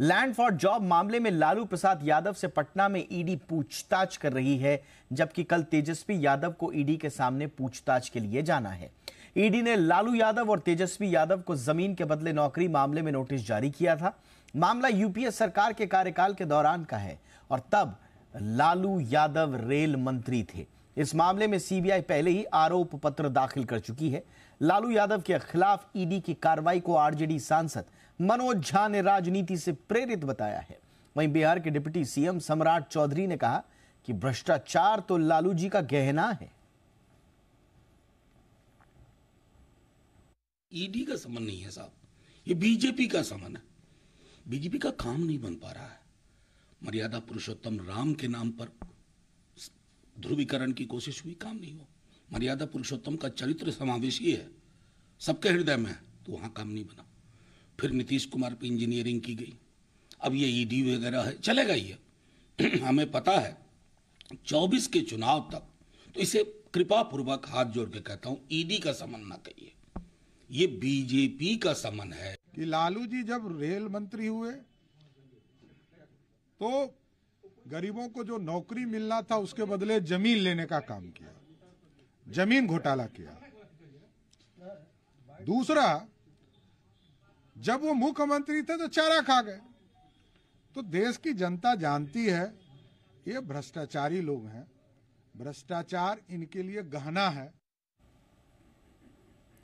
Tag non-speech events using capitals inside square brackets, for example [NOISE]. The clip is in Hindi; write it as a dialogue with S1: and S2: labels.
S1: लैंड फॉर जॉब मामले में लालू प्रसाद यादव से पटना में ईडी पूछताछ कर रही है जबकि कल तेजस्वी यादव को ईडी के सामने पूछताछ के लिए जाना है ईडी ने लालू यादव और तेजस्वी यादव को जमीन के बदले नौकरी मामले में नोटिस जारी किया था मामला यूपीए सरकार के कार्यकाल के दौरान का है और तब लालू यादव रेल मंत्री थे इस मामले में सीबीआई पहले ही आरोप पत्र दाखिल कर चुकी है लालू यादव के खिलाफ ईडी की कार्रवाई को आरजेडी सांसद मनोज झा ने राजनीति से प्रेरित बताया है वहीं बिहार के डिप्टी सीएम सम्राट चौधरी ने कहा कि भ्रष्टाचार तो लालू जी का गहना है
S2: ईडी का समन नहीं है साहब ये बीजेपी का समन है बीजेपी का काम नहीं बन पा रहा है मर्यादा पुरुषोत्तम राम के नाम पर ध्रुवीकरण की कोशिश हुई काम नहीं हुआ मर्यादा पुरुषोत्तम का चरित्र समावेशी है सबके हृदय में तो वहाँ काम नहीं बना फिर नीतीश कुमार पर इंजीनियरिंग की गई अब ये ईडी e वगैरह है चलेगा ये [CLEARS THROAT] हमें पता है 24 के चुनाव तक तो इसे कृपा पूर्वक हाथ जोड़ के कहता हूँ ईडी e का समन ना कहिए ये बीजेपी का समन है कि लालू जी जब रेल मंत्री
S3: हुए तो गरीबों को जो नौकरी मिलना था उसके बदले जमीन लेने का काम किया जमीन घोटाला किया दूसरा जब वो मुख्यमंत्री थे तो चारा खा गए तो देश की जनता जानती है ये भ्रष्टाचारी लोग हैं भ्रष्टाचार इनके लिए गहना है